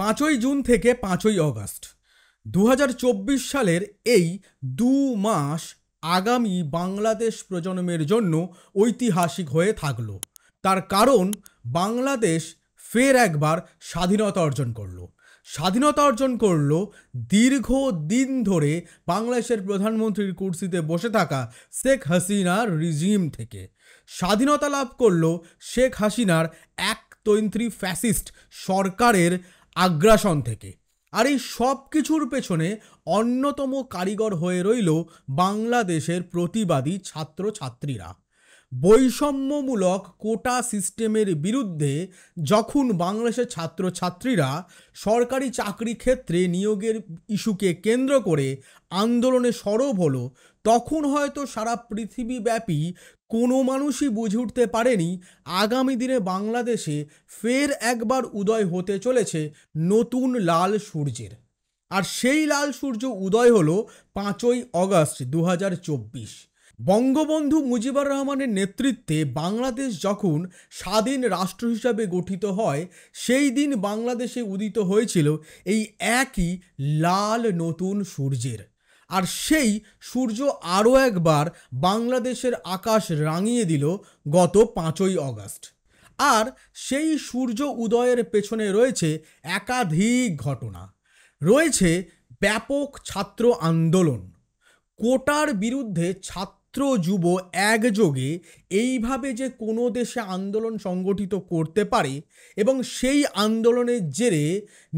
পাঁচই জুন থেকে পাঁচই অগাস্ট দু সালের এই দু মাস আগামী বাংলাদেশ প্রজন্মের জন্য ঐতিহাসিক হয়ে থাকল তার কারণ বাংলাদেশ ফের একবার স্বাধীনতা অর্জন করল স্বাধীনতা অর্জন করল দীর্ঘ দিন ধরে বাংলাদেশের প্রধানমন্ত্রীর কুর্সিতে বসে থাকা শেখ হাসিনার রিজিম থেকে স্বাধীনতা লাভ করল শেখ হাসিনার এক তৈন্ত্রী ফ্যাসিস্ট সরকারের আগ্রাসন থেকে আর এই সব কিছুর পেছনে অন্যতম কারিগর হয়ে রইল বাংলাদেশের প্রতিবাদী ছাত্রছাত্রীরা বৈষম্যমূলক কোটা সিস্টেমের বিরুদ্ধে যখন বাংলাদেশের ছাত্রছাত্রীরা সরকারি চাকরি ক্ষেত্রে নিয়োগের ইস্যুকে কেন্দ্র করে আন্দোলনে সরব হলো তখন হয়তো সারা পৃথিবীব্যাপী কোনো মানুষই বুঝে উঠতে পারেনি আগামী দিনে বাংলাদেশে ফের একবার উদয় হতে চলেছে নতুন লাল সূর্যের আর সেই লাল সূর্য উদয় হলো পাঁচই অগস্ট দু বঙ্গবন্ধু মুজিবুর রহমানের নেতৃত্বে বাংলাদেশ যখন স্বাধীন রাষ্ট্র হিসাবে গঠিত হয় সেই দিন বাংলাদেশে উদিত হয়েছিল এই একই লাল নতুন সূর্যের আর সেই সূর্য আরও একবার বাংলাদেশের আকাশ রাঙিয়ে দিল গত পাঁচই অগস্ট আর সেই সূর্য উদয়ের পেছনে রয়েছে একাধিক ঘটনা রয়েছে ব্যাপক ছাত্র আন্দোলন কোটার বিরুদ্ধে ছাত্র ছাত্র যুব একযোগে এইভাবে যে কোনো দেশে আন্দোলন সংগঠিত করতে পারে এবং সেই আন্দোলনের জেরে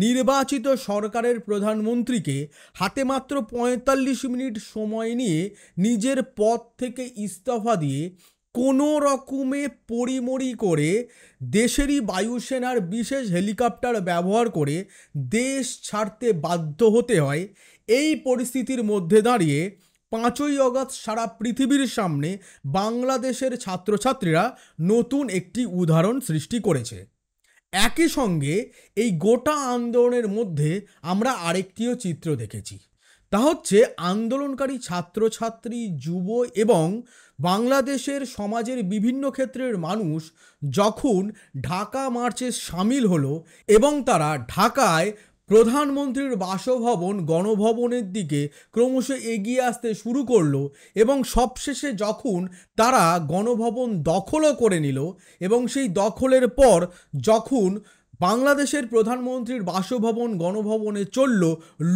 নির্বাচিত সরকারের প্রধানমন্ত্রীকে হাতে মাত্র পঁয়তাল্লিশ মিনিট সময় নিয়ে নিজের পদ থেকে ইস্তফা দিয়ে কোনো রকমে পরিমরি করে দেশেরই বায়ুসেনার বিশেষ হেলিকপ্টার ব্যবহার করে দেশ ছাড়তে বাধ্য হতে হয় এই পরিস্থিতির মধ্যে দাঁড়িয়ে পাঁচই অগস্ট সারা পৃথিবীর সামনে বাংলাদেশের ছাত্রছাত্রীরা নতুন একটি উদাহরণ সৃষ্টি করেছে একই সঙ্গে এই গোটা আন্দোলনের মধ্যে আমরা আরেকটিও চিত্র দেখেছি তা হচ্ছে আন্দোলনকারী ছাত্রছাত্রী যুব এবং বাংলাদেশের সমাজের বিভিন্ন ক্ষেত্রের মানুষ যখন ঢাকা মার্চে সামিল হলো এবং তারা ঢাকায় প্রধানমন্ত্রীর বাসভবন গণভবনের দিকে ক্রমশ এগিয়ে আসতে শুরু করলো এবং সবশেষে যখন তারা গণভবন দখলও করে নিল এবং সেই দখলের পর যখন বাংলাদেশের প্রধানমন্ত্রীর বাসভবন গণভবনে চলল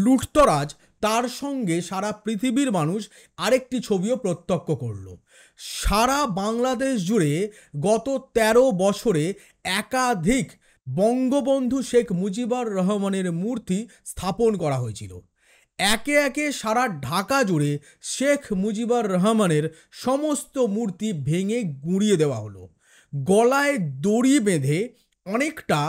লুটতরাজ তার সঙ্গে সারা পৃথিবীর মানুষ আরেকটি ছবিও প্রত্যক্ষ করল সারা বাংলাদেশ জুড়ে গত ১৩ বছরে একাধিক বঙ্গবন্ধু শেখ মুজিবুর রহমানের মূর্তি স্থাপন করা হয়েছিল একে একে সারা ঢাকা জুড়ে শেখ মুজিবুর রহমানের সমস্ত মূর্তি ভেঙে গুঁড়িয়ে দেওয়া হলো গলায় দড়ি বেঁধে অনেকটা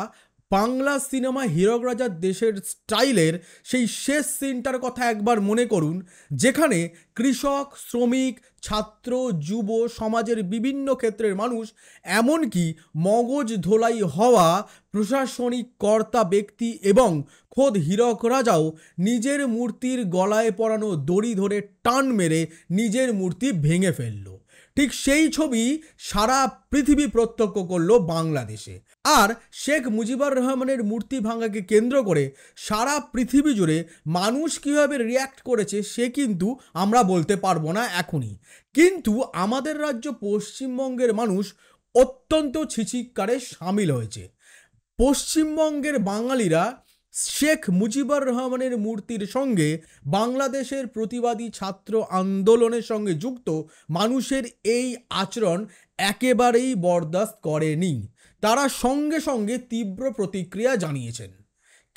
বাংলা সিনেমা হীরক রাজার দেশের স্টাইলের সেই শেষ সিনটার কথা একবার মনে করুন যেখানে কৃষক শ্রমিক ছাত্র যুব সমাজের বিভিন্ন ক্ষেত্রের মানুষ এমনকি মগজ ধোলাই হওয়া প্রশাসনিক কর্তা ব্যক্তি এবং খোদ হীরক রাজাও নিজের মূর্তির গলায় পরানো দড়ি ধরে টান মেরে নিজের মূর্তি ভেঙে ফেললো ঠিক সেই ছবি সারা পৃথিবী প্রত্যক্ষ করল বাংলাদেশে আর শেখ মুজিবুর রহমানের মূর্তি ভাঙাকে কেন্দ্র করে সারা পৃথিবী জুড়ে মানুষ কীভাবে রিয়্যাক্ট করেছে সে কিন্তু আমরা বলতে পারবো না এখনই কিন্তু আমাদের রাজ্য পশ্চিমবঙ্গের মানুষ অত্যন্ত ছিচিকারে সামিল হয়েছে পশ্চিমবঙ্গের বাঙালিরা শেখ মুজিবুর রহমানের মূর্তির সঙ্গে বাংলাদেশের প্রতিবাদী ছাত্র আন্দোলনের সঙ্গে যুক্ত মানুষের এই আচরণ একেবারেই বরদাস্ত করেনি তারা সঙ্গে সঙ্গে তীব্র প্রতিক্রিয়া জানিয়েছেন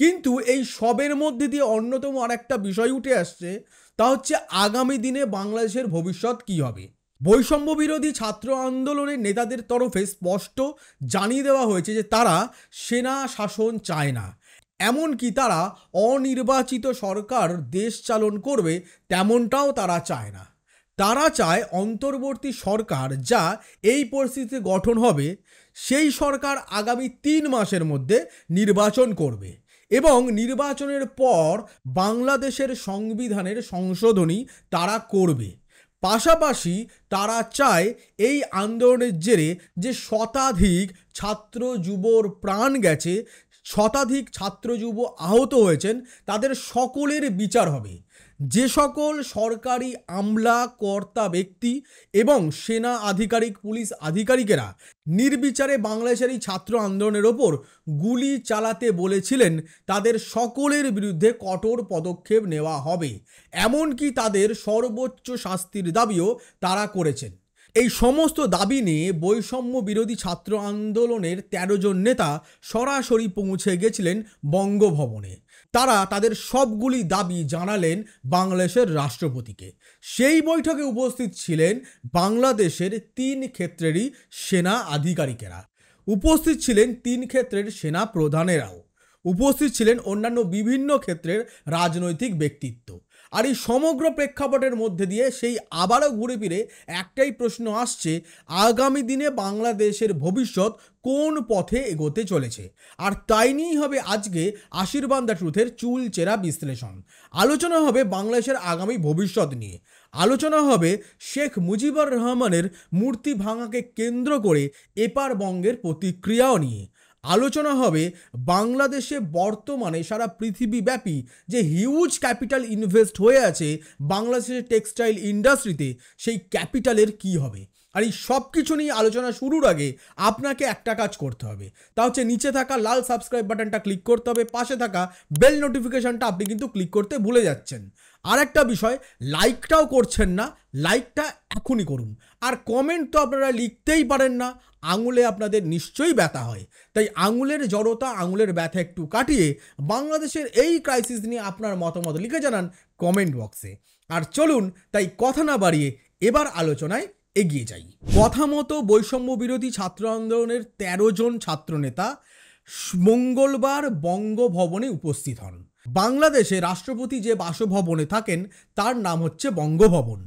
কিন্তু এই সবের মধ্যে দিয়ে অন্যতম আর একটা বিষয় উঠে আসছে তা হচ্ছে আগামী দিনে বাংলাদেশের ভবিষ্যৎ কী হবে বৈষম্য বিরোধী ছাত্র আন্দোলনের নেতাদের তরফে স্পষ্ট জানিয়ে দেওয়া হয়েছে যে তারা সেনা শাসন চায় না এমনকি তারা অনির্বাচিত সরকার দেশ চালন করবে তেমনটাও তারা চায় না তারা চায় অন্তর্বর্তী সরকার যা এই পরিস্থিতিতে গঠন হবে সেই সরকার আগামী তিন মাসের মধ্যে নির্বাচন করবে এবং নির্বাচনের পর বাংলাদেশের সংবিধানের সংশোধনী তারা করবে পাশাপাশি তারা চায় এই আন্দোলনের জেরে যে শতাধিক ছাত্র যুবর প্রাণ গেছে শতাধিক ছাত্র যুব আহত হয়েছেন তাদের সকলের বিচার হবে যে সকল সরকারি আমলা কর্তা ব্যক্তি এবং সেনা আধিকারিক পুলিশ আধিকারিকেরা নির্বিচারে বাংলাদেশের ছাত্র আন্দোলনের ওপর গুলি চালাতে বলেছিলেন তাদের সকলের বিরুদ্ধে কঠোর পদক্ষেপ নেওয়া হবে এমনকি তাদের সর্বোচ্চ শাস্তির দাবিও তারা করেছেন এই সমস্ত দাবি নিয়ে বৈষম্য বিরোধী ছাত্র আন্দোলনের ১৩ জন নেতা সরাসরি পৌঁছে গেছিলেন বঙ্গভবনে তারা তাদের সবগুলি দাবি জানালেন বাংলাদেশের রাষ্ট্রপতিকে সেই বৈঠকে উপস্থিত ছিলেন বাংলাদেশের তিন ক্ষেত্রেরই সেনা আধিকারিকেরা উপস্থিত ছিলেন তিন ক্ষেত্রের সেনা প্রধানেরাও উপস্থিত ছিলেন অন্যান্য বিভিন্ন ক্ষেত্রের রাজনৈতিক ব্যক্তিত্ব আর এই সমগ্র প্রেক্ষাপটের মধ্যে দিয়ে সেই আবারও ঘুরে ফিরে একটাই প্রশ্ন আসছে আগামী দিনে বাংলাদেশের ভবিষ্যৎ কোন পথে এগোতে চলেছে আর তাই নিয়েই হবে আজকে আশীর্বাদ দ্য ট্রুথের চুল চেরা বিশ্লেষণ আলোচনা হবে বাংলাদেশের আগামী ভবিষ্যৎ নিয়ে আলোচনা হবে শেখ মুজিবুর রহমানের মূর্তি ভাঙাকে কেন্দ্র করে এপার বঙ্গের প্রতিক্রিয়াও নিয়ে আলোচনা হবে বাংলাদেশে বর্তমানে সারা পৃথিবীব্যাপী যে হিউজ ক্যাপিটাল ইনভেস্ট হয়ে আছে বাংলাদেশের টেক্সটাইল ইন্ডাস্ট্রিতে সেই ক্যাপিটালের কি হবে আর এই সব কিছু নিয়ে আলোচনা শুরুর আগে আপনাকে একটা কাজ করতে হবে তা হচ্ছে নিচে থাকা লাল সাবস্ক্রাইব বাটনটা ক্লিক করতে হবে পাশে থাকা বেল নোটিফিকেশানটা আপনি কিন্তু ক্লিক করতে ভুলে যাচ্ছেন আর একটা বিষয় লাইকটাও করছেন না লাইকটা এখনই করুন আর কমেন্ট তো আপনারা লিখতেই পারেন না আঙুলে আপনাদের নিশ্চয়ই ব্যথা হয় তাই আঙুলের জড়তা আঙুলের ব্যথা একটু কাটিয়ে বাংলাদেশের এই ক্রাইসিস নিয়ে আপনার মতামত লিখে জানান কমেন্ট বক্সে আর চলুন তাই কথা না বাড়িয়ে এবার আলোচনায় এগিয়ে যাই কথা মতো বৈষম্য বিরোধী ছাত্র আন্দোলনের তেরো জন ছাত্রনেতা মঙ্গলবার বঙ্গভবনে উপস্থিত হন বাংলাদেশে রাষ্ট্রপতি যে বাসভবনে থাকেন তার নাম হচ্ছে বঙ্গভবন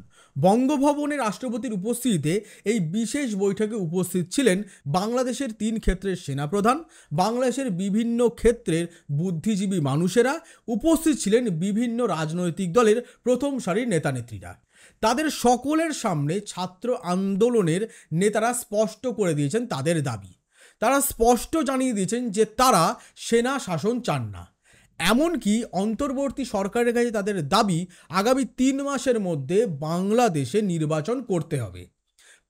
বঙ্গভবনে রাষ্ট্রপতির উপস্থিতিতে এই বিশেষ বৈঠকে উপস্থিত ছিলেন বাংলাদেশের তিন ক্ষেত্রের সেনাপ্রধান বাংলাদেশের বিভিন্ন ক্ষেত্রের বুদ্ধিজীবী মানুষেরা উপস্থিত ছিলেন বিভিন্ন রাজনৈতিক দলের প্রথম সারির নেতানেত্রীরা তাদের সকলের সামনে ছাত্র আন্দোলনের নেতারা স্পষ্ট করে দিয়েছেন তাদের দাবি তারা স্পষ্ট জানিয়ে দিয়েছেন যে তারা সেনা শাসন চান না এমনকি অন্তর্বর্তী সরকারের কাছে তাদের দাবি আগামী তিন মাসের মধ্যে বাংলাদেশে নির্বাচন করতে হবে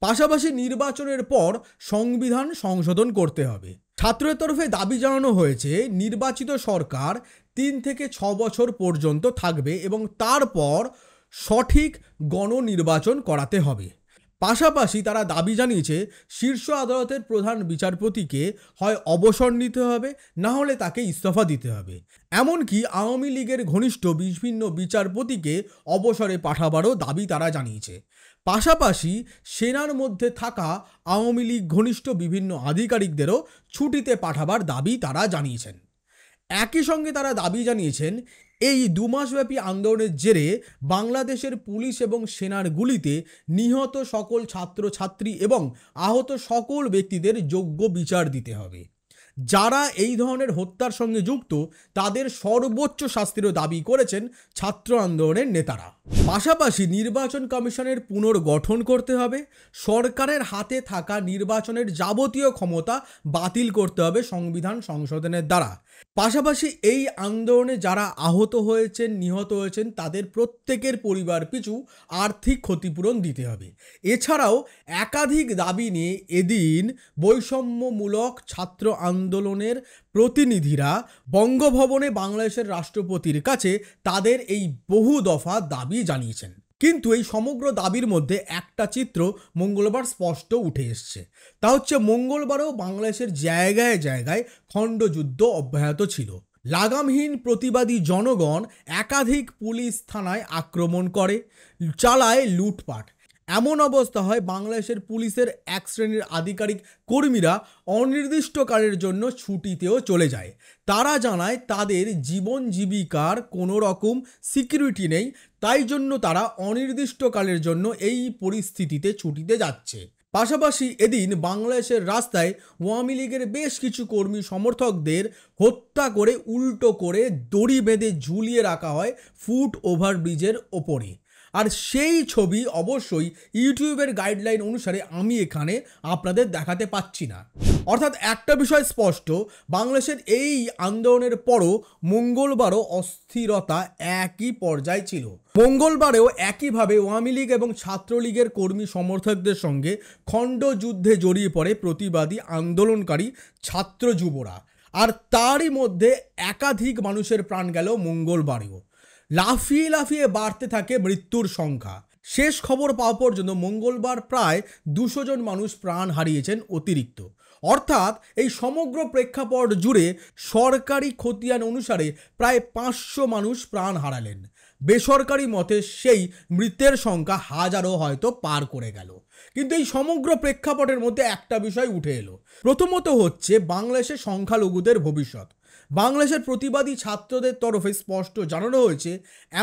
পাশাপাশি নির্বাচনের পর সংবিধান সংশোধন করতে হবে ছাত্রের তরফে দাবি জানানো হয়েছে নির্বাচিত সরকার তিন থেকে ছ বছর পর্যন্ত থাকবে এবং তারপর সঠিক গণনির্বাচন করাতে হবে পাশাপাশি তারা দাবি জানিয়েছে শীর্ষ আদালতের প্রধান বিচারপতিকে হয় অবসর নিতে হবে না হলে তাকে ইস্তফা দিতে হবে এমনকি আওয়ামী লীগের ঘনিষ্ঠ বিভিন্ন বিচারপতিকে অবসরে পাঠাবারও দাবি তারা জানিয়েছে পাশাপাশি সেনার মধ্যে থাকা আওয়ামী লীগ ঘনিষ্ঠ বিভিন্ন আধিকারিকদেরও ছুটিতে পাঠাবার দাবি তারা জানিয়েছেন একই সঙ্গে তারা দাবি জানিয়েছেন এই দুমাসব্যাপী আন্দোলনের জেরে বাংলাদেশের পুলিশ এবং সেনার গুলিতে নিহত সকল ছাত্রছাত্রী এবং আহত সকল ব্যক্তিদের যোগ্য বিচার দিতে হবে যারা এই ধরনের হত্যার সঙ্গে যুক্ত তাদের সর্বোচ্চ শাস্তিরও দাবি করেছেন ছাত্র আন্দোলনের নেতারা পাশাপাশি নির্বাচন কমিশনের পুনর্গঠন করতে হবে সরকারের হাতে থাকা নির্বাচনের যাবতীয় ক্ষমতা বাতিল করতে হবে সংবিধান সংশোধনের দ্বারা পাশাপাশি এই আন্দোলনে যারা আহত হয়েছেন নিহত হয়েছেন তাদের প্রত্যেকের পরিবার পিছু আর্থিক ক্ষতিপূরণ দিতে হবে এছাড়াও একাধিক দাবি নিয়ে এদিন বৈষম্যমূলক ছাত্র আন্দোলনের প্রতিনিধিরা বঙ্গভবনে বাংলাদেশের রাষ্ট্রপতির কাছে তাদের এই বহু দফা দাবি জানিয়েছেন কিন্তু এই সমগ্র দাবির মধ্যে একটা চিত্র মঙ্গলবার স্পষ্ট উঠে এসছে তা হচ্ছে মঙ্গলবারও বাংলাদেশের জায়গায় জায়গায় খণ্ডযুদ্ধ অব্যাহত ছিল লাগামহীন প্রতিবাদী জনগণ একাধিক পুলিশ থানায় আক্রমণ করে চালায় লুটপাট এমন অবস্থা হয় বাংলাদেশের পুলিশের এক শ্রেণীর আধিকারিক কর্মীরা অনির্দিষ্টকালের জন্য ছুটিতেও চলে যায় তারা জানায় তাদের জীবন জীবিকার কোনো রকম সিকিউরিটি নেই তাই জন্য তারা অনির্দিষ্টকালের জন্য এই পরিস্থিতিতে ছুটিতে যাচ্ছে পাশাপাশি এদিন বাংলাদেশের রাস্তায় আওয়ামী লীগের বেশ কিছু কর্মী সমর্থকদের হত্যা করে উল্টো করে দড়ি বেঁধে ঝুলিয়ে রাখা হয় ফুট ওভারব্রিজের ওপরে আর সেই ছবি অবশ্যই ইউটিউবের গাইডলাইন অনুসারে আমি এখানে আপনাদের দেখাতে পাচ্ছি না অর্থাৎ একটা বিষয় স্পষ্ট বাংলাদেশের এই আন্দোলনের পরও মঙ্গলবারও অস্থিরতা একই পর্যায়ে ছিল মঙ্গলবারেও একইভাবে আওয়ামী লীগ এবং ছাত্রলীগের কর্মী সমর্থকদের সঙ্গে খণ্ড যুদ্ধে জড়িয়ে পড়ে প্রতিবাদী আন্দোলনকারী ছাত্র যুবরা আর তারই মধ্যে একাধিক মানুষের প্রাণ গেল মঙ্গলবারেও লাফিয়ে লাফিয়ে বাড়তে থাকে মৃত্যুর সংখ্যা শেষ খবর পাওয়া পর্যন্ত মঙ্গলবার প্রায় দুশো জন মানুষ প্রাণ হারিয়েছেন অতিরিক্ত অর্থাৎ এই সমগ্র প্রেক্ষাপট জুড়ে সরকারি খতিয়ান অনুসারে প্রায় পাঁচশো মানুষ প্রাণ হারালেন বেসরকারি মতে সেই মৃতের সংখ্যা হাজারও হয়তো পার করে গেল কিন্তু এই সমগ্র প্রেক্ষাপটের মধ্যে একটা বিষয় উঠে এলো প্রথমত হচ্ছে বাংলাদেশের সংখ্যালঘুদের ভবিষ্যৎ বাংলাদেশের প্রতিবাদী ছাত্রদের তরফে স্পষ্ট জানানো হয়েছে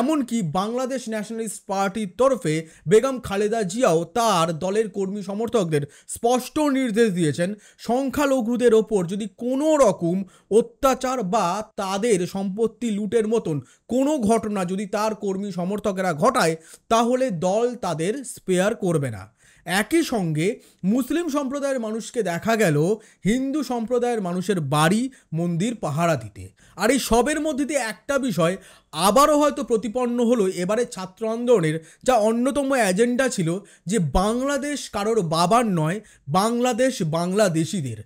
এমনকি বাংলাদেশ ন্যাশনালিস্ট পার্টির তরফে বেগম খালেদা জিয়াও তার দলের কর্মী সমর্থকদের স্পষ্ট নির্দেশ দিয়েছেন সংখ্যালঘুদের ওপর যদি কোনো রকম অত্যাচার বা তাদের সম্পত্তি লুটের মতন কোনো ঘটনা যদি তার কর্মী সমর্থকেরা ঘটায় তাহলে দল তাদের স্পেয়ার করবে না একই সঙ্গে মুসলিম সম্প্রদায়ের মানুষকে দেখা গেল হিন্দু সম্প্রদায়ের মানুষের বাড়ি মন্দির পাহারা দিতে আর এই সবের মধ্যে দিয়ে একটা বিষয় আবারও হয়তো প্রতিপন্ন হলো এবারে ছাত্র আন্দোলনের যা অন্যতম এজেন্ডা ছিল যে বাংলাদেশ কারোর বাবার নয় বাংলাদেশ বাংলাদেশিদের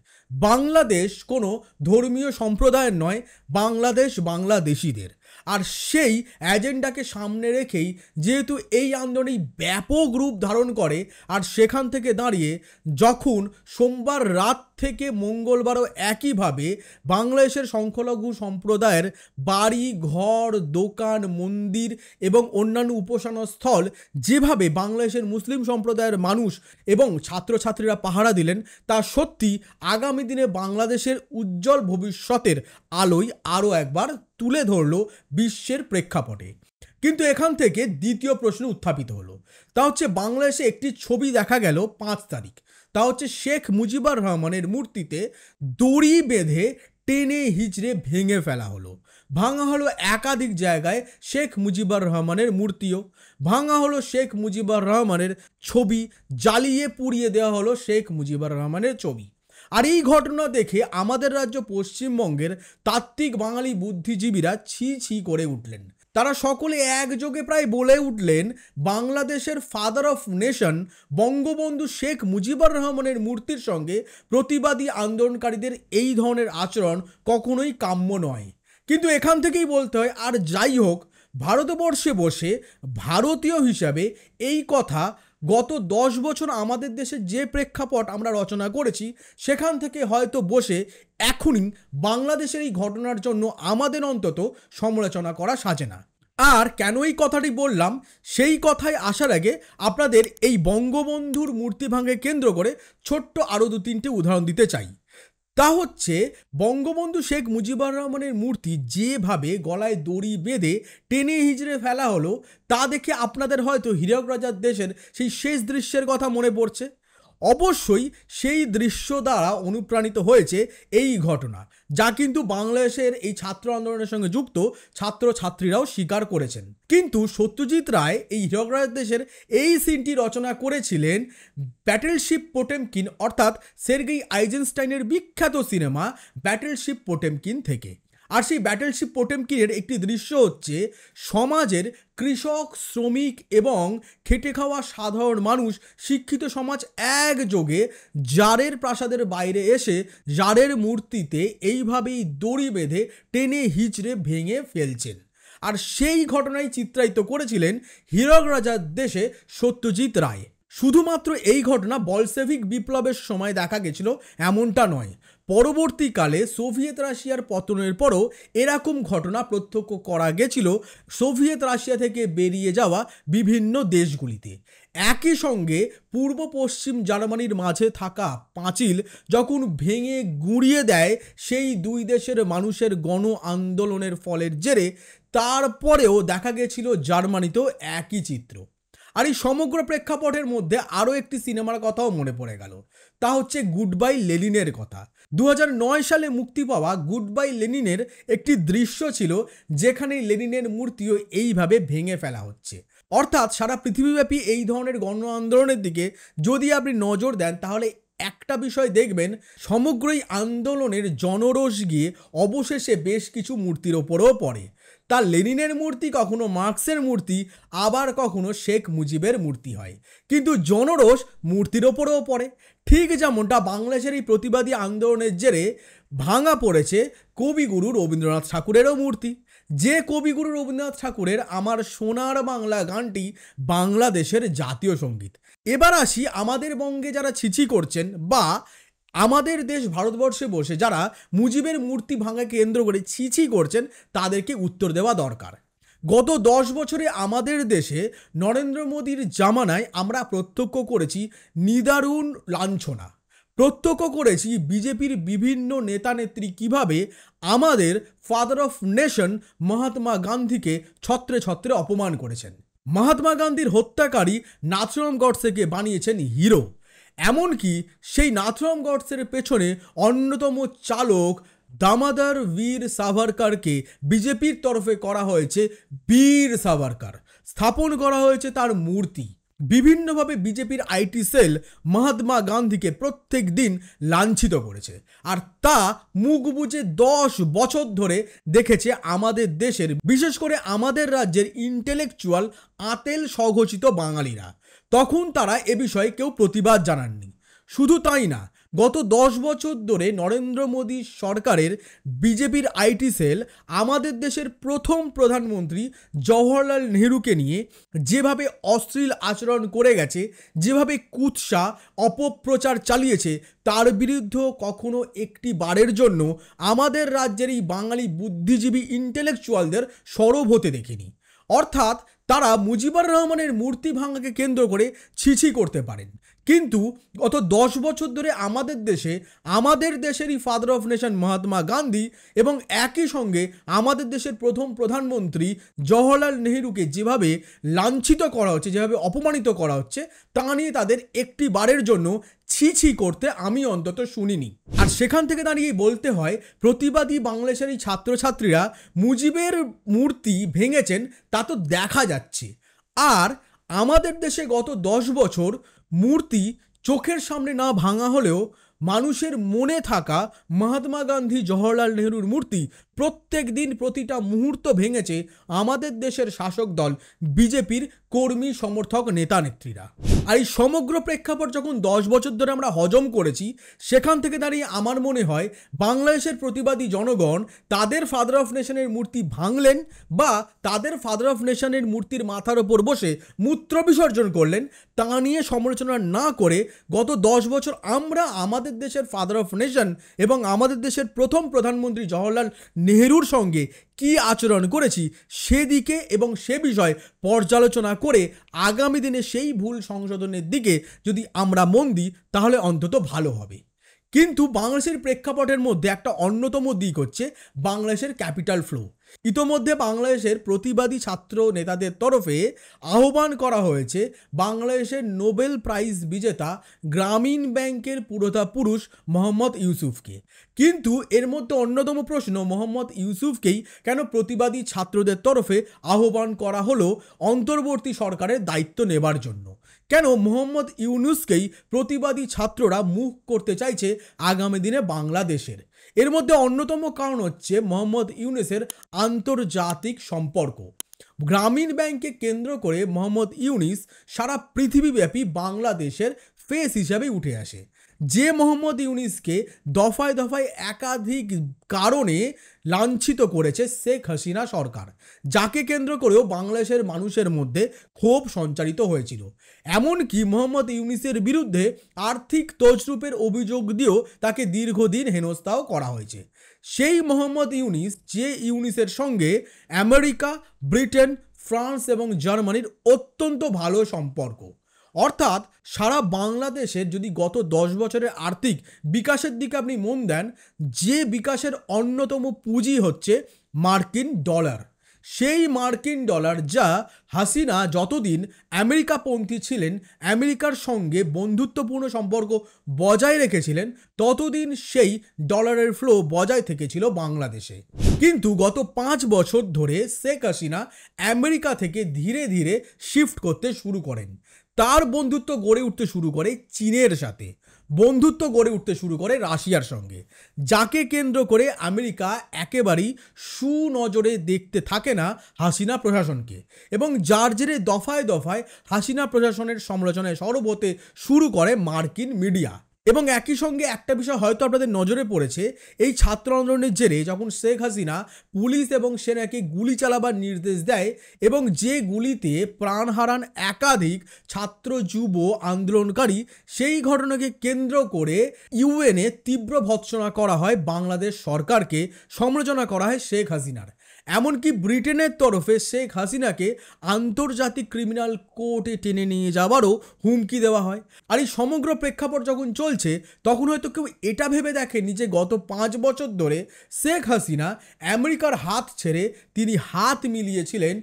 বাংলাদেশ কোনো ধর্মীয় সম্প্রদায়ের নয় বাংলাদেশ বাংলাদেশিদের আর সেই অ্যাজেন্ডাকে সামনে রেখেই যেহেতু এই আন্দোলনই ব্যাপক রূপ ধারণ করে আর সেখান থেকে দাঁড়িয়ে যখন সোমবার রাত থেকে মঙ্গলবারও একইভাবে বাংলাদেশের সংখ্যালঘু সম্প্রদায়ের বাড়ি ঘর দোকান মন্দির এবং অন্যান্য স্থল যেভাবে বাংলাদেশের মুসলিম সম্প্রদায়ের মানুষ এবং ছাত্রছাত্রীরা পাহারা দিলেন তা সত্যি আগামী দিনে বাংলাদেশের উজ্জ্বল ভবিষ্যতের আলোয় আরও একবার তুলে ধরল বিশ্বের প্রেক্ষাপটে কিন্তু এখান থেকে দ্বিতীয় প্রশ্ন উত্থাপিত হলো তা হচ্ছে বাংলাদেশে একটি ছবি দেখা গেল পাঁচ তারিখ তা হচ্ছে শেখ মুজিবুর রহমানের মূর্তিতে দড়ি বেঁধে টেনে হিচড়ে ভেঙে ফেলা হলো ভাঙা হলো একাধিক জায়গায় শেখ মুজিবুর রহমানের মূর্তিও ভাঙা হলো শেখ মুজিবুর রহমানের ছবি জ্বালিয়ে পুড়িয়ে দেওয়া হলো শেখ মুজিবুর রহমানের ছবি আর এই ঘটনা দেখে আমাদের রাজ্য পশ্চিমবঙ্গের তাত্ত্বিক বাঙালি বুদ্ধিজীবীরা ছি ছি করে উঠলেন তারা সকলে একযোগে প্রায় বলে উঠলেন বাংলাদেশের father of nation Bangabandhu Sheikh Mujibur রহমানের মূর্তির সঙ্গে প্রতিবাদী আন্দোলনকারীদের এই ধরনের আচরণ কখনোই কাম্য নয় কিন্তু এখান থেকেই বলতে হয় আর যাই হোক ভারতবর্ষে বসে ভারতীয় হিসাবে এই কথা গত দশ বছর আমাদের দেশে যে প্রেক্ষাপট আমরা রচনা করেছি সেখান থেকে হয়তো বসে এখনই বাংলাদেশের এই ঘটনার জন্য আমাদের অন্তত সমালোচনা করা সাজে না আর কেন এই কথাটি বললাম সেই কথায় আসার আগে আপনাদের এই বঙ্গবন্ধুর মূর্তি ভাঙে কেন্দ্র করে ছোট্ট আরও দু তিনটে উদাহরণ দিতে চাই তা হচ্ছে বঙ্গবন্ধু শেখ মুজিবুর রহমানের মূর্তি যেভাবে গলায় দড়ি বেঁধে টেনে হিজড়ে ফেলা হলো তা দেখে আপনাদের হয়তো হীরক রাজার দেশের সেই শেষ দৃশ্যের কথা মনে পড়ছে অবশ্যই সেই দৃশ্য দ্বারা অনুপ্রাণিত হয়েছে এই ঘটনা যা কিন্তু বাংলাদেশের এই ছাত্র আন্দোলনের সঙ্গে যুক্ত ছাত্র ছাত্রীরাও স্বীকার করেছেন কিন্তু সত্যজিৎ রায় এই হীরক দেশের এই সিনটি রচনা করেছিলেন ব্যাটেলশিপ পোটেমকিন অর্থাৎ সের্গেই আইজেনস্টাইনের বিখ্যাত সিনেমা ব্যাটেলশিপ পোটেমকিন থেকে আর সেই ব্যাটেলশিপ পোটেমকিনের একটি দৃশ্য হচ্ছে সমাজের কৃষক শ্রমিক এবং খেটে খাওয়া সাধারণ মানুষ শিক্ষিত সমাজ একযোগে জারের প্রাসাদের বাইরে এসে জারের মূর্তিতে এইভাবেই দড়ি বেঁধে টেনে হিচড়ে ভেঙে ফেলছেন আর সেই ঘটনাই চিত্রায়িত করেছিলেন হিরক রাজার দেশে সত্যজিৎ রায় শুধুমাত্র এই ঘটনা বলসেভিক বিপ্লবের সময় দেখা গেছিল এমনটা নয় পরবর্তীকালে সোভিয়েত রাশিয়ার পতনের পরও এরকম ঘটনা প্রত্যক্ষ করা গেছিল সোভিয়েত রাশিয়া থেকে বেরিয়ে যাওয়া বিভিন্ন দেশগুলিতে একই সঙ্গে পূর্ব পশ্চিম জার্মানির মাঝে থাকা পাঁচিল যখন ভেঙে গুঁড়িয়ে দেয় সেই দুই দেশের মানুষের গণ আন্দোলনের ফলের জেরে তারপরেও দেখা গেছিল জার্মানিতেও একই চিত্র আর এই সমগ্র প্রেক্ষাপটের মধ্যে আরও একটি সিনেমার কথাও মনে পড়ে গেল তা হচ্ছে গুড বাই লেলিনের কথা দু সালে মুক্তি পাওয়া গুড বাই লেনিনের একটি দৃশ্য ছিল যেখানে লেনিনের মূর্তিও এইভাবে ভেঙে ফেলা হচ্ছে অর্থাৎ সারা পৃথিবীব্যাপী এই ধরনের গণ আন্দোলনের দিকে যদি আপনি নজর দেন তাহলে একটা বিষয় দেখবেন সমগ্রই আন্দোলনের জনরোষ গিয়ে অবশেষে বেশ কিছু মূর্তির ওপরেও পড়ে তা লেনিনের মূর্তি কখনো মার্কসের মূর্তি আবার কখনো শেখ মুজিবের মূর্তি হয় কিন্তু জনরোষ মূর্তির ওপরেও পড়ে ঠিক যেমনটা বাংলাদেশের এই প্রতিবাদী আন্দোলনের জেরে ভাঙা পড়েছে কবিগুরু রবীন্দ্রনাথ ঠাকুরেরও মূর্তি যে কবিগুরু রবীন্দ্রনাথ ঠাকুরের আমার সোনার বাংলা গানটি বাংলাদেশের জাতীয় সঙ্গীত এবার আসি আমাদের বঙ্গে যারা ছিছি করছেন বা আমাদের দেশ ভারতবর্ষে বসে যারা মুজিবের মূর্তি ভাঙা কেন্দ্র করে ছিছি করছেন তাদেরকে উত্তর দেওয়া দরকার গত দশ বছরে আমাদের দেশে নরেন্দ্র মোদীর জামানায় আমরা প্রত্যক্ষ করেছি নিদারুণ লাঞ্ছনা প্রত্যক্ষ করেছি বিজেপির বিভিন্ন নেতানেত্রী কীভাবে আমাদের ফাদার অফ নেশন মহাত্মা গান্ধীকে ছত্রে ছত্রে অপমান করেছেন মহাত্মা গান্ধীর হত্যাকারী নাথুরাম গডসেকে বানিয়েছেন হিরো এমনকি সেই নাথুরাম গডসের পেছনে অন্যতম চালক দামাদার বীর সাভারকারকে বিজেপির তরফে করা হয়েছে বীর সাভারকার স্থাপন করা হয়েছে তার মূর্তি বিভিন্নভাবে বিজেপির আইটি সেল মহাত্মা গান্ধীকে প্রত্যেক দিন লাঞ্ছিত করেছে আর তা মুখ বুঝে দশ বছর ধরে দেখেছে আমাদের দেশের বিশেষ করে আমাদের রাজ্যের ইন্টেলেকচুয়াল আতেল স্বঘোষিত বাঙালিরা তখন তারা এ বিষয়ে কেউ প্রতিবাদ জানাননি শুধু তাই না গত দশ বছর ধরে নরেন্দ্র মোদী সরকারের বিজেপির আইটি সেল আমাদের দেশের প্রথম প্রধানমন্ত্রী জওহরলাল নেহরুকে নিয়ে যেভাবে অশ্লীল আচরণ করে গেছে যেভাবে কুৎসা অপপ্রচার চালিয়েছে তার বিরুদ্ধে কখনো একটি বারের জন্য আমাদের রাজ্যের এই বাঙালি বুদ্ধিজীবী ইন্টেলেকচুয়ালদের সরব হতে দেখিনি অর্থাৎ তারা মুজিবুর রহমানের মূর্তি ভাঙাকে কেন্দ্র করে ছিছি করতে পারেন কিন্তু গত দশ বছর ধরে আমাদের দেশে আমাদের দেশেরই father of nation Mahatma Gandhi এবং একই সঙ্গে আমাদের দেশের প্রথম প্রধানমন্ত্রী জওহরলাল নেহরুকে যেভাবে লাঞ্ছিত করা হচ্ছে যেভাবে অপমানিত করা হচ্ছে তা নিয়ে তাদের একটি বারের জন্য ছি ছি করতে আমি অন্তত শুনিনি আর সেখান থেকে দাঁড়িয়ে বলতে হয় প্রতিবাদী বাংলাদেশের এই ছাত্রছাত্রীরা মুজিবের মূর্তি ভেঙেছেন তা তো দেখা যাচ্ছে আর আমাদের দেশে গত দশ বছর মূর্তি চোখের সামনে না ভাঙা হলেও মানুষের মনে থাকা মহাত্মা গান্ধী জওহরলাল নেহরুর মূর্তি প্রত্যেক দিন প্রতিটা মুহূর্ত ভেঙেছে আমাদের দেশের শাসক দল বিজেপির কর্মী সমর্থক নেতা নেত্রীরা আর এই সমগ্র প্রেক্ষাপট যখন দশ বছর ধরে আমরা হজম করেছি সেখান থেকে দাঁড়িয়ে আমার মনে হয় বাংলাদেশের প্রতিবাদী জনগণ তাদের ফাদার অফ নেশনের মূর্তি ভাঙলেন বা তাদের ফাদার অফ নেশনের মূর্তির মাথার ওপর বসে মূত্র বিসর্জন করলেন তা নিয়ে সমালোচনা না করে গত দশ বছর আমরা আমাদের দেশের ফাদার অফ নেশন এবং আমাদের দেশের প্রথম প্রধানমন্ত্রী জওহরলাল নেহেরুর সঙ্গে কি আচরণ করেছি সেদিকে এবং সে বিষয়ে পর্যালোচনা করে আগামী দিনে সেই ভুল সংশোধনের দিকে যদি আমরা মন দিই তাহলে অন্তত ভালো হবে কিন্তু বাংলাদেশের প্রেক্ষাপটের মধ্যে একটা অন্যতম দিক হচ্ছে বাংলাদেশের ক্যাপিটাল ফ্লো ইতোমধ্যে বাংলাদেশের প্রতিবাদী ছাত্র নেতাদের তরফে আহ্বান করা হয়েছে বাংলাদেশের নোবেল প্রাইজ বিজেতা গ্রামীণ ব্যাংকের পুরোধা পুরুষ মোহাম্মদ ইউসুফকে কিন্তু এর মধ্যে অন্যতম প্রশ্ন মোহাম্মদ ইউসুফকেই কেন প্রতিবাদী ছাত্রদের তরফে আহ্বান করা হলো অন্তর্বর্তী সরকারের দায়িত্ব নেবার জন্য কেন মোহাম্মদ ইউনুসকেই প্রতিবাদী ছাত্ররা মুখ করতে চাইছে আগামী দিনে বাংলাদেশের এর মধ্যে অন্যতম কারণ হচ্ছে মোহাম্মদ ইউনুসের আন্তর্জাতিক সম্পর্ক গ্রামীণ ব্যাংকে কেন্দ্র করে মোহাম্মদ ইউনিস সারা পৃথিবীব্যাপী বাংলাদেশের ফেস হিসাবে উঠে আসে যে মোহাম্মদ ইউনিসকে দফায় দফায় একাধিক কারণে লাঞ্ছিত করেছে শেখ হাসিনা সরকার যাকে কেন্দ্র করেও বাংলাদেশের মানুষের মধ্যে ক্ষোভ সঞ্চারিত হয়েছিল এমনকি মোহাম্মদ ইউনিসের বিরুদ্ধে আর্থিক তজরূপের অভিযোগ দিয়েও তাকে দীর্ঘদিন হেনস্থাও করা হয়েছে সেই মোহাম্মদ ইউনিস যে ইউনিসের সঙ্গে আমেরিকা ব্রিটেন ফ্রান্স এবং জার্মানির অত্যন্ত ভালো সম্পর্ক অর্থাৎ সারা বাংলাদেশের যদি গত দশ বছরের আর্থিক বিকাশের দিকে আপনি মন দেন যে বিকাশের অন্যতম পুঁজি হচ্ছে মার্কিন ডলার সেই মার্কিন ডলার যা হাসিনা যতদিন আমেরিকাপন্থী ছিলেন আমেরিকার সঙ্গে বন্ধুত্বপূর্ণ সম্পর্ক বজায় রেখেছিলেন ততদিন সেই ডলারের ফ্লো বজায় থেকেছিল বাংলাদেশে কিন্তু গত পাঁচ বছর ধরে শেখ হাসিনা আমেরিকা থেকে ধীরে ধীরে শিফট করতে শুরু করেন তার বন্ধুত্ব গড়ে উঠতে শুরু করে চীনের সাথে বন্ধুত্ব গড়ে উঠতে শুরু করে রাশিয়ার সঙ্গে যাকে কেন্দ্র করে আমেরিকা একেবারেই সুনজরে দেখতে থাকে না হাসিনা প্রশাসনকে এবং যার জেরে দফায় দফায় হাসিনা প্রশাসনের সমালোচনায় সরব হতে শুরু করে মার্কিন মিডিয়া এবং একই সঙ্গে একটা বিষয় হয়তো আপনাদের নজরে পড়েছে এই ছাত্র আন্দোলনের জেরে যখন শেখ হাসিনা পুলিশ এবং সেনাকে গুলি চালাবার নির্দেশ দেয় এবং যে গুলিতে প্রাণ হারান একাধিক ছাত্র যুব আন্দোলনকারী সেই ঘটনাকে কেন্দ্র করে ইউএনএ তীব্র ভৎসনা করা হয় বাংলাদেশ সরকারকে সমালোচনা করা হয় শেখ হাসিনার এমনকি ব্রিটেনের তরফে শেখ হাসিনাকে আন্তর্জাতিক ক্রিমিনাল কোর্টে টেনে নিয়ে যাওয়ারও হুমকি দেওয়া হয় আর এই সমগ্র প্রেক্ষাপট যখন চলছে তখন হয়তো কেউ এটা ভেবে দেখেনি যে গত পাঁচ বছর ধরে শেখ হাসিনা আমেরিকার হাত ছেড়ে তিনি হাত মিলিয়েছিলেন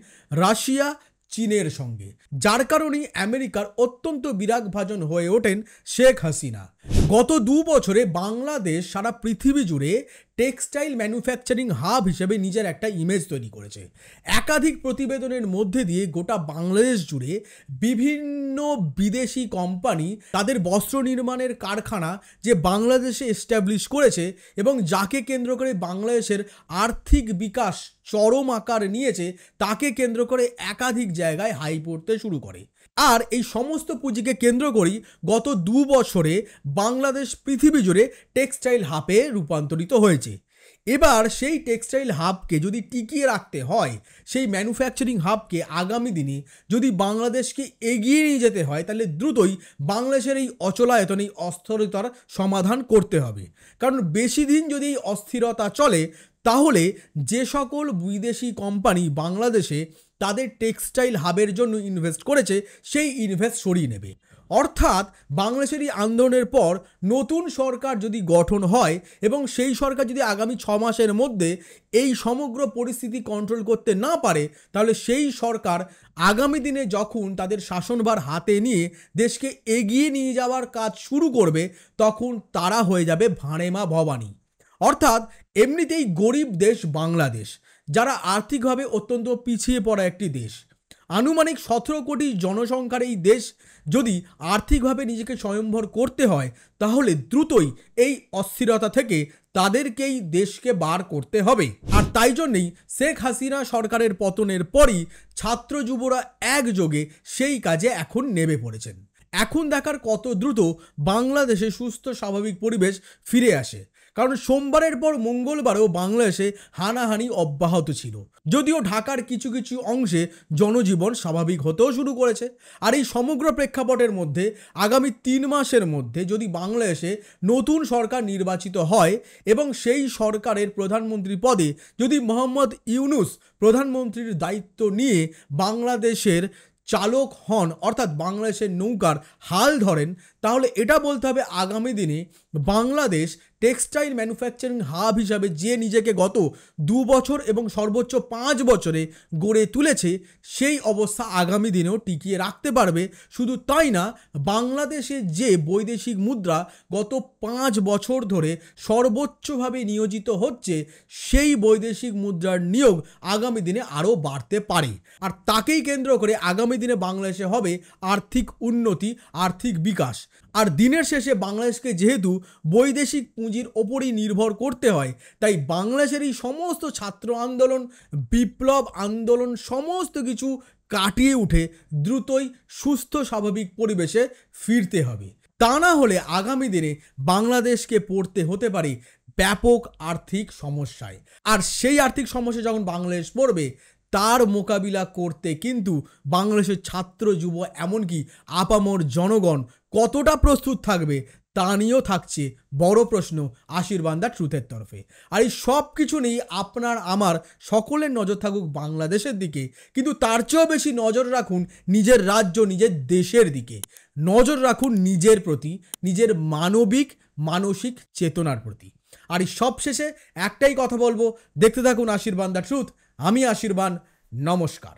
রাশিয়া চীনের সঙ্গে যার কারণেই আমেরিকার অত্যন্ত বিরাগভাজন হয়ে ওঠেন শেখ হাসিনা গত দু বছরে বাংলাদেশ সারা পৃথিবী জুড়ে টেক্সটাইল ম্যানুফ্যাকচারিং হাব হিসেবে নিজের একটা ইমেজ তৈরি করেছে একাধিক প্রতিবেদনের মধ্যে দিয়ে গোটা বাংলাদেশ জুড়ে বিভিন্ন বিদেশি কোম্পানি তাদের বস্ত্র নির্মাণের কারখানা যে বাংলাদেশে এস্টাবলিশ করেছে এবং যাকে কেন্দ্র করে বাংলাদেশের আর্থিক বিকাশ চরম আকার নিয়েছে তাকে কেন্দ্র করে একাধিক জায়গায় হাই পড়তে শুরু করে আর এই সমস্ত পুঁজিকে কেন্দ্র করেই গত দু বছরে বাংলাদেশ পৃথিবী জুড়ে টেক্সটাইল হাবে রূপান্তরিত হয়েছে এবার সেই টেক্সটাইল হাবকে যদি টিকিয়ে রাখতে হয় সেই ম্যানুফ্যাকচারিং হাবকে আগামী দিনে যদি বাংলাদেশকে এগিয়ে নিয়ে যেতে হয় তাহলে দ্রুতই বাংলাদেশের এই অচলায়তন এই অস্থিরতার সমাধান করতে হবে কারণ বেশি দিন যদি এই অস্থিরতা চলে তাহলে যে সকল বিদেশি কোম্পানি বাংলাদেশে তাদের টেক্সটাইল হাবের জন্য ইনভেস্ট করেছে সেই ইনভেস্ট সরিয়ে নেবে অর্থাৎ বাংলাদেশের এই আন্দোলনের পর নতুন সরকার যদি গঠন হয় এবং সেই সরকার যদি আগামী ছ মাসের মধ্যে এই সমগ্র পরিস্থিতি কন্ট্রোল করতে না পারে তাহলে সেই সরকার আগামী দিনে যখন তাদের শাসনভার হাতে নিয়ে দেশকে এগিয়ে নিয়ে যাওয়ার কাজ শুরু করবে তখন তারা হয়ে যাবে ভাঁড়েমা ভবানী অর্থাৎ এমনিতেই গরিব দেশ বাংলাদেশ যারা আর্থিকভাবে অত্যন্ত পিছিয়ে পড়া একটি দেশ আনুমানিক সতেরো কোটি জনসংখ্যার এই দেশ যদি আর্থিকভাবে নিজেকে স্বয়ম্ভর করতে হয় তাহলে দ্রুতই এই অস্থিরতা থেকে তাদেরকেই দেশকে বার করতে হবে আর তাই জন্যেই শেখ হাসিনা সরকারের পতনের পরই ছাত্র যুবরা একযোগে সেই কাজে এখন নেমে পড়েছেন এখন দেখার কত দ্রুত বাংলাদেশে সুস্থ স্বাভাবিক পরিবেশ ফিরে আসে কারণ সোমবারের পর মঙ্গলবারও বাংলাদেশে হানাহানি অব্যাহত ছিল যদিও ঢাকার কিছু কিছু অংশে জনজীবন স্বাভাবিক হতেও শুরু করেছে আর এই সমগ্র প্রেক্ষাপটের মধ্যে আগামী তিন মাসের মধ্যে যদি বাংলাদেশে নতুন সরকার নির্বাচিত হয় এবং সেই সরকারের প্রধানমন্ত্রী পদে যদি মোহাম্মদ ইউনুস প্রধানমন্ত্রীর দায়িত্ব নিয়ে বাংলাদেশের চালক হন অর্থাৎ বাংলাদেশের নৌকার হাল ধরেন তাহলে এটা বলতে হবে আগামী দিনে বাংলাদেশ টেক্সটাইল ম্যানুফ্যাকচারিং হাব হিসাবে যে নিজেকে গত দু বছর এবং সর্বোচ্চ পাঁচ বছরে গড়ে তুলেছে সেই অবস্থা আগামী দিনেও টিকিয়ে রাখতে পারবে শুধু তাই না বাংলাদেশে যে বৈদেশিক মুদ্রা গত পাঁচ বছর ধরে সর্বোচ্চভাবে নিয়োজিত হচ্ছে সেই বৈদেশিক মুদ্রার নিয়োগ আগামী দিনে আরও বাড়তে পারে আর তাকেই কেন্দ্র করে আগামী দিনে বাংলাদেশে হবে আর্থিক উন্নতি আর্থিক বিকাশ আর দিনের শেষে বাংলাদেশকে যেহেতু বৈদেশিক পুঁজির ওপরই নির্ভর করতে হয় তাই বাংলাদেশের এই সমস্ত ছাত্র আন্দোলন বিপ্লব আন্দোলন সমস্ত কিছু কাটিয়ে উঠে দ্রুতই সুস্থ স্বাভাবিক পরিবেশে ফিরতে হবে তা না হলে আগামী দিনে বাংলাদেশকে পড়তে হতে পারে ব্যাপক আর্থিক সমস্যায় আর সেই আর্থিক সমস্যা যখন বাংলাদেশ পড়বে তার মোকাবিলা করতে কিন্তু বাংলাদেশের ছাত্র যুব এমনকি আপামর জনগণ কতটা প্রস্তুত থাকবে তা নিয়েও থাকছে বড় প্রশ্ন আশীর্বাদ দা ট্রুথের তরফে আর এই সব কিছু নিয়ে আপনার আমার সকলের নজর থাকুক বাংলাদেশের দিকে কিন্তু তার চেয়েও বেশি নজর রাখুন নিজের রাজ্য নিজের দেশের দিকে নজর রাখুন নিজের প্রতি নিজের মানবিক মানসিক চেতনার প্রতি আর এই সবশেষে একটাই কথা বলবো দেখতে থাকুন আশীর্বাদ দা ট্রুথ আমি আশীর্বাণ নমস্কার